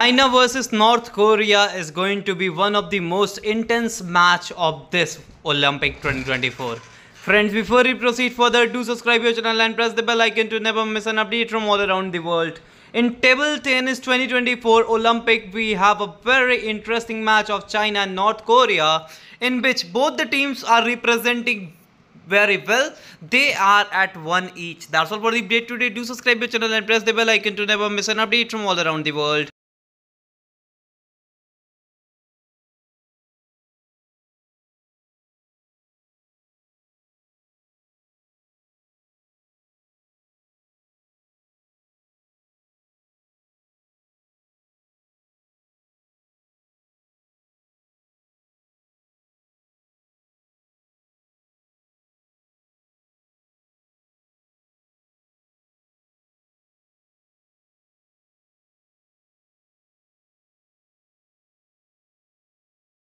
China versus North Korea is going to be one of the most intense match of this Olympic 2024. Friends, before we proceed further, do subscribe your channel and press the bell icon to never miss an update from all around the world. In Table Tennis 2024 Olympic, we have a very interesting match of China and North Korea in which both the teams are representing very well. They are at one each. That's all for the update today. Do subscribe your channel and press the bell icon to never miss an update from all around the world.